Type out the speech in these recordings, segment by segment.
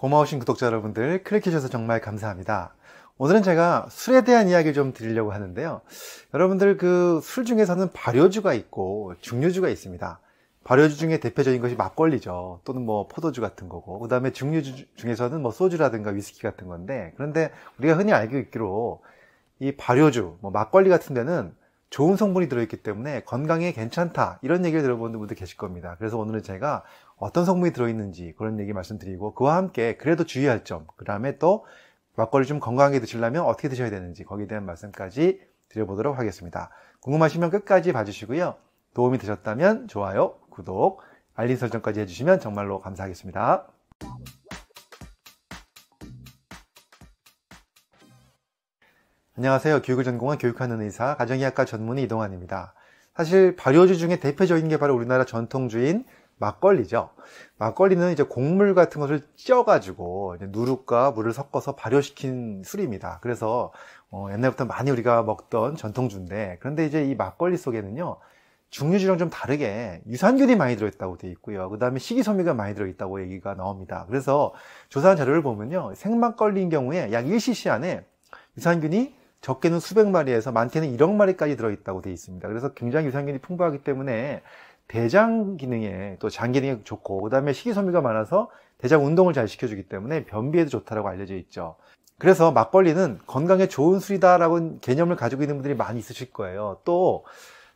고마우신 구독자 여러분들 클릭해주셔서 정말 감사합니다. 오늘은 제가 술에 대한 이야기를 좀 드리려고 하는데요. 여러분들 그 술 중에서는 발효주가 있고 중류주가 있습니다. 발효주 중에 대표적인 것이 막걸리죠. 또는 뭐 포도주 같은 거고. 그 다음에 중류주 중에서는 뭐 소주라든가 위스키 같은 건데. 그런데 우리가 흔히 알고 있기로 이 발효주, 뭐 막걸리 같은 데는 좋은 성분이 들어있기 때문에 건강에 괜찮다. 이런 얘기를 들어보는 분들 계실 겁니다. 그래서 오늘은 제가 어떤 성분이 들어있는지 그런 얘기 말씀드리고 그와 함께 그래도 주의할 점, 그 다음에 또 막걸리 좀 건강하게 드시려면 어떻게 드셔야 되는지 거기에 대한 말씀까지 드려보도록 하겠습니다. 궁금하시면 끝까지 봐주시고요. 도움이 되셨다면 좋아요, 구독, 알림 설정까지 해주시면 정말로 감사하겠습니다. 안녕하세요. 교육을 전공한 교육하는 의사, 가정의학과 전문의 이동환입니다. 사실 발효주 중에 대표적인 게 바로 우리나라 전통주인 막걸리죠. 막걸리는 이제 곡물 같은 것을 쪄가지고 누룩과 물을 섞어서 발효시킨 술입니다. 그래서 어, 옛날부터 많이 우리가 먹던 전통주인데 그런데 이제 이 막걸리 속에는요 중류주랑 좀 다르게 유산균이 많이 들어있다고 되어 있고요. 그 다음에 식이섬유가 많이 들어있다고 얘기가 나옵니다. 그래서 조사한 자료를 보면요 생막걸리인 경우에 약 1cc 안에 유산균이 적게는 수백 마리에서 많게는 1억 마리까지 들어있다고 되어 있습니다. 그래서 굉장히 유산균이 풍부하기 때문에 대장 기능에 또 장 기능에 좋고 그다음에 식이섬유가 많아서 대장 운동을 잘 시켜주기 때문에 변비에도 좋다라고 알려져 있죠. 그래서 막걸리는 건강에 좋은 술이다라고 개념을 가지고 있는 분들이 많이 있으실 거예요. 또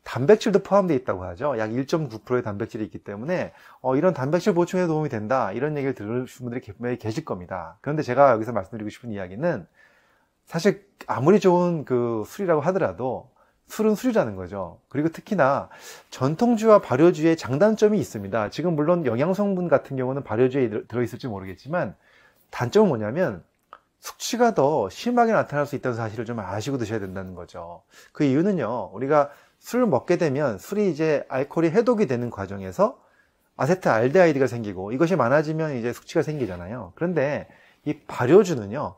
단백질도 포함되어 있다고 하죠. 약 1.9%의 단백질이 있기 때문에 어, 이런 단백질 보충에 도움이 된다 이런 얘기를 들으신 분들이 분명히 계실 겁니다. 그런데 제가 여기서 말씀드리고 싶은 이야기는 사실 아무리 좋은 그 술이라고 하더라도 술은 술이라는 거죠. 그리고 특히나 전통주와 발효주의 장단점이 있습니다. 지금 물론 영양성분 같은 경우는 발효주에 들어있을지 모르겠지만 단점은 뭐냐면 숙취가 더 심하게 나타날 수 있다는 사실을 좀 아시고 드셔야 된다는 거죠. 그 이유는요, 우리가 술을 먹게 되면 술이 이제 알코올이 해독이 되는 과정에서 아세트알데하이드가 생기고 이것이 많아지면 이제 숙취가 생기잖아요. 그런데 이 발효주는요,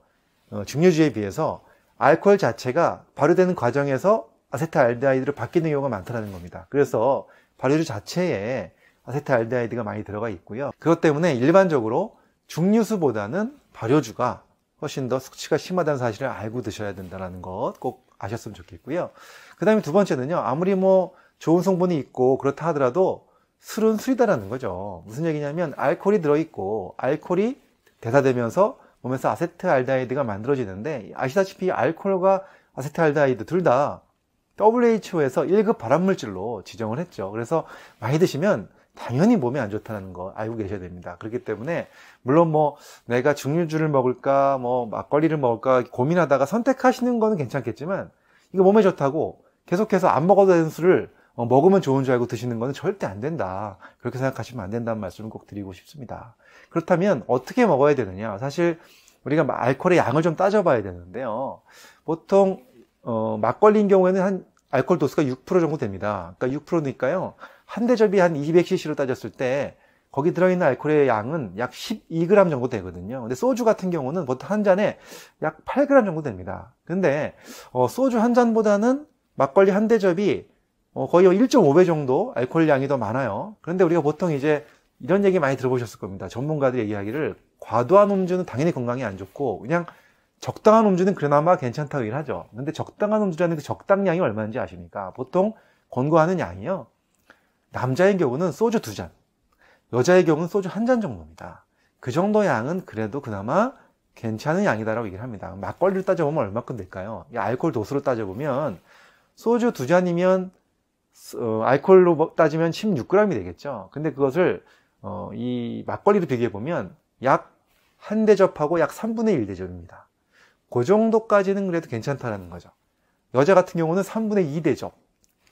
어, 중류주에 비해서 알코올 자체가 발효되는 과정에서 아세트알데하이드로 바뀌는 경우가 많다는 겁니다. 그래서 발효주 자체에 아세트알데하이드가 많이 들어가 있고요. 그것 때문에 일반적으로 중류수보다는 발효주가 훨씬 더 숙취가 심하다는 사실을 알고 드셔야 된다는 것 꼭 아셨으면 좋겠고요. 그 다음에 두 번째는요. 아무리 뭐 좋은 성분이 있고 그렇다 하더라도 술은 술이다라는 거죠. 무슨 얘기냐면 알코올이 들어있고 알코올이 대사되면서 몸에서 아세트알데하이드가 만들어지는데 아시다시피 알코올과 아세트알데하이드 둘다 WHO에서 1급 발암물질로 지정을 했죠. 그래서 많이 드시면 당연히 몸에 안 좋다는 거 알고 계셔야 됩니다. 그렇기 때문에 물론 뭐 내가 증류주를 먹을까 뭐 막걸리를 먹을까 고민하다가 선택하시는 거는 괜찮겠지만 이거 몸에 좋다고 계속해서 안 먹어도 되는 술을 어, 먹으면 좋은 줄 알고 드시는 거는 절대 안 된다. 그렇게 생각하시면 안 된다는 말씀을 꼭 드리고 싶습니다. 그렇다면 어떻게 먹어야 되느냐? 사실 우리가 알코올의 양을 좀 따져봐야 되는데요. 보통 어, 막걸리인 경우에는 한 알코올 도수가 6% 정도 됩니다. 그러니까 6%니까요. 한 대접이 한 200cc로 따졌을 때 거기 들어있는 알코올의 양은 약 12g 정도 되거든요. 근데 소주 같은 경우는 보통 한 잔에 약 8g 정도 됩니다. 근데 어, 소주 한 잔보다는 막걸리 한 대접이 어, 거의 1.5배 정도 알코올 양이 더 많아요. 그런데 우리가 보통 이제 이런 얘기 많이 들어보셨을 겁니다. 전문가들의 이야기를 과도한 음주는 당연히 건강에 안 좋고 그냥 적당한 음주는 그나마 괜찮다고 얘기를 하죠. 근데 적당한 음주라는 그 적당량이 얼마인지 아십니까? 보통 권고하는 양이요. 남자의 경우는 소주 두 잔, 여자의 경우는 소주 한 잔 정도입니다. 그 정도 양은 그래도 그나마 괜찮은 양이다라고 얘기를 합니다. 막걸리를 따져보면 얼마큼 될까요? 알코올 도수로 따져보면 소주 두 잔이면 어, 알코올로 뭐 따지면 16g이 되겠죠. 근데 그것을 어, 이 막걸리로 비교해 보면 약 한 대접하고 약 3분의 1 대접입니다. 그 정도까지는 그래도 괜찮다라는 거죠. 여자 같은 경우는 3분의 2 되죠.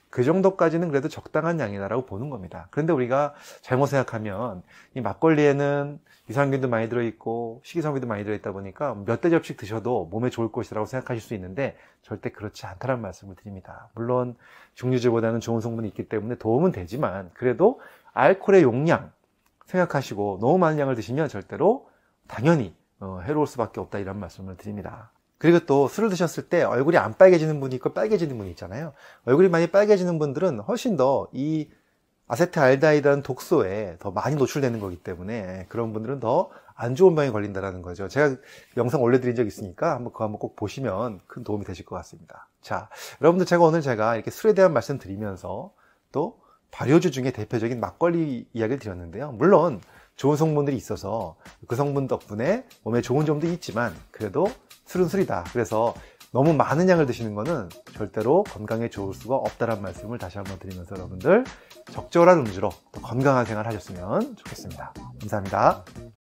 그 정도까지는 그래도 적당한 양이다라고 보는 겁니다. 그런데 우리가 잘못 생각하면 이 막걸리에는 유산균도 많이 들어있고 식이섬유도 많이 들어있다 보니까 몇 대 접씩 드셔도 몸에 좋을 것이라고 생각하실 수 있는데 절대 그렇지 않다는 말씀을 드립니다. 물론 중류제보다는 좋은 성분이 있기 때문에 도움은 되지만 그래도 알코올의 용량 생각하시고 너무 많은 양을 드시면 절대로 당연히 어, 해로울 수밖에 없다 이런 말씀을 드립니다. 그리고 또 술을 드셨을 때 얼굴이 안 빨개지는 분이 있고 빨개지는 분이 있잖아요. 얼굴이 많이 빨개지는 분들은 훨씬 더 이 아세트알다이드라는 독소에 더 많이 노출되는 거기 때문에 그런 분들은 더 안 좋은 병에 걸린다라는 거죠. 제가 영상 올려드린 적 있으니까 한번 그거 한번 꼭 보시면 큰 도움이 되실 것 같습니다. 자, 여러분들 제가 오늘 제가 이렇게 술에 대한 말씀 드리면서 또 발효주 중에 대표적인 막걸리 이야기를 드렸는데요. 물론 좋은 성분들이 있어서 그 성분 덕분에 몸에 좋은 점도 있지만 그래도 술은 술이다. 그래서 너무 많은 양을 드시는 것은 절대로 건강에 좋을 수가 없다는 말씀을 다시 한번 드리면서 여러분들 적절한 음주로 건강한 생활 하셨으면 좋겠습니다. 감사합니다.